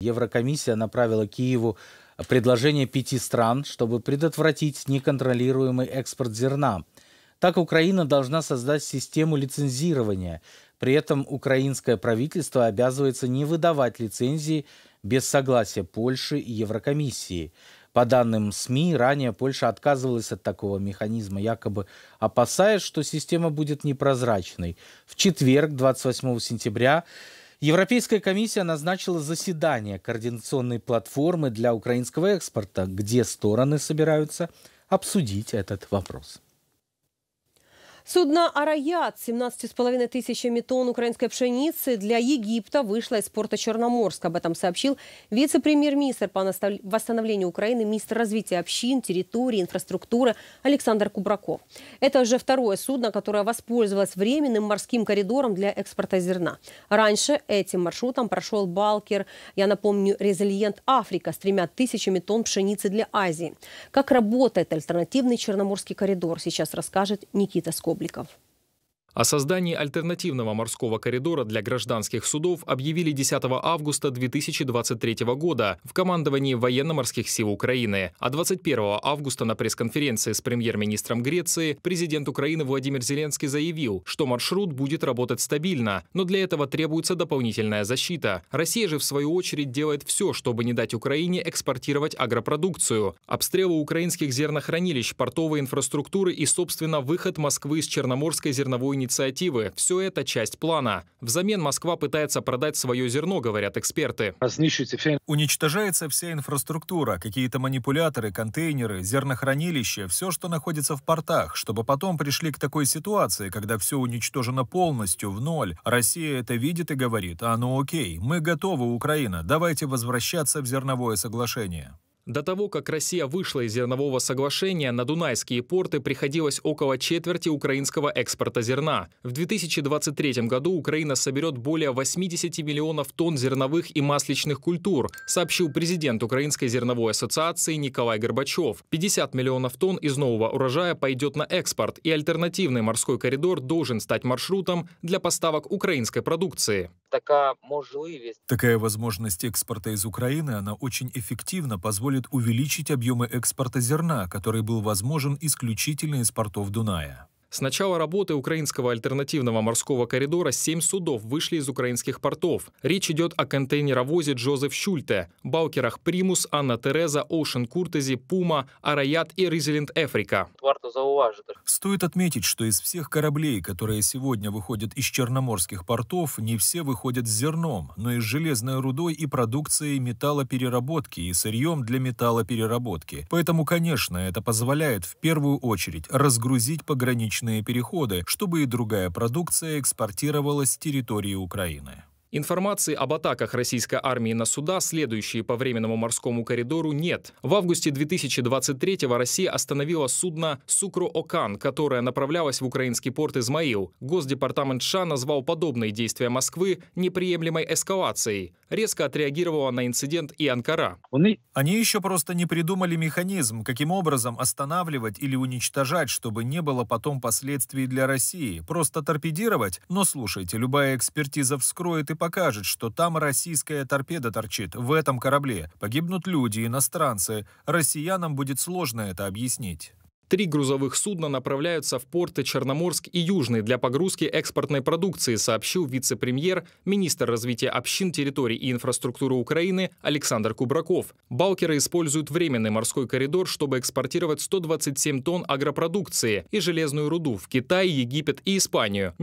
Еврокомиссия направила Киеву предложение пяти стран, чтобы предотвратить неконтролируемый экспорт зерна. Так Украина должна создать систему лицензирования. При этом украинское правительство обязывается не выдавать лицензии без согласия Польши и Еврокомиссии. По данным СМИ, ранее Польша отказывалась от такого механизма, якобы опасаясь, что система будет непрозрачной. В четверг, 28 сентября, Европейская комиссия назначила заседание координационной платформы для украинского экспорта, где стороны собираются обсудить этот вопрос. Судно «Араят» 17,5 тысячами тонн украинской пшеницы для Египта вышло из порта Черноморска. Об этом сообщил вице-премьер-министр по восстановлению Украины, министр развития общин, территории, инфраструктуры Александр Кубраков. Это уже второе судно, которое воспользовалось временным морским коридором для экспорта зерна. Раньше этим маршрутом прошел «Балкер», я напомню, «Резильент Африка» с тремя тысячами тонн пшеницы для Азии. Как работает альтернативный Черноморский коридор, сейчас расскажет Никита Скоб. republikov. О создании альтернативного морского коридора для гражданских судов объявили 10 августа 2023 года в командовании военно-морских сил Украины. А 21 августа на пресс-конференции с премьер-министром Греции президент Украины Владимир Зеленский заявил, что маршрут будет работать стабильно, но для этого требуется дополнительная защита. Россия же, в свою очередь, делает все, чтобы не дать Украине экспортировать агропродукцию. Обстрелы украинских зернохранилищ, портовой инфраструктуры и, собственно, выход Москвы из Черноморской зерновой инициативы. Все это часть плана. Взамен Москва пытается продать свое зерно, говорят эксперты. Уничтожается вся инфраструктура, какие-то манипуляторы, контейнеры, зернохранилища, все, что находится в портах, чтобы потом пришли к такой ситуации, когда все уничтожено полностью, в ноль. Россия это видит и говорит, а ну окей, мы готовы, Украина, давайте возвращаться в зерновое соглашение. До того, как Россия вышла из зернового соглашения, на дунайские порты приходилось около четверти украинского экспорта зерна. В 2023 году Украина соберет более 80 миллионов тонн зерновых и масличных культур, сообщил президент Украинской зерновой ассоциации Николай Горбачев. 50 миллионов тонн из нового урожая пойдет на экспорт, и альтернативный морской коридор должен стать маршрутом для поставок украинской продукции. Такая можливость. Такая возможность экспорта из Украины, она очень эффективно позволит увеличить объемы экспорта зерна, который был возможен исключительно из портов Дуная. С начала работы украинского альтернативного морского коридора семь судов вышли из украинских портов. Речь идет о контейнеровозе Джозеф Шульте, балкерах «Примус», «Анна Тереза», «Оушен Куртези», «Пума», «Араят» и «Резилент Эфрика». Стоит отметить, что из всех кораблей, которые сегодня выходят из черноморских портов, не все выходят с зерном, но и с железной рудой и продукцией металлопереработки и сырьем для металлопереработки. Поэтому, конечно, это позволяет в первую очередь разгрузить пограничные граничные переходы, чтобы и другая продукция экспортировалась с территории Украины. Информации об атаках российской армии на суда, следующие по временному морскому коридору, нет. В августе 2023-го Россия остановила судно «Сукро-Окан», которое направлялось в украинский порт Измаил. Госдепартамент США назвал подобные действия Москвы неприемлемой эскалацией резко отреагировала на инцидент и Анкара. Они еще просто не придумали механизм, каким образом останавливать или уничтожать, чтобы не было потом последствий для России. Просто торпедировать? Но слушайте, любая экспертиза вскроет и покажет, что там российская торпеда торчит, в этом корабле. Погибнут люди, иностранцы. Россиянам будет сложно это объяснить. Три грузовых судна направляются в порты Черноморск и Южный для погрузки экспортной продукции, сообщил вице-премьер, министр развития общин, территорий и инфраструктуры Украины Александр Кубраков. Балкеры используют временный морской коридор, чтобы экспортировать 127 тонн агропродукции и железную руду в Китай, Египет и Испанию.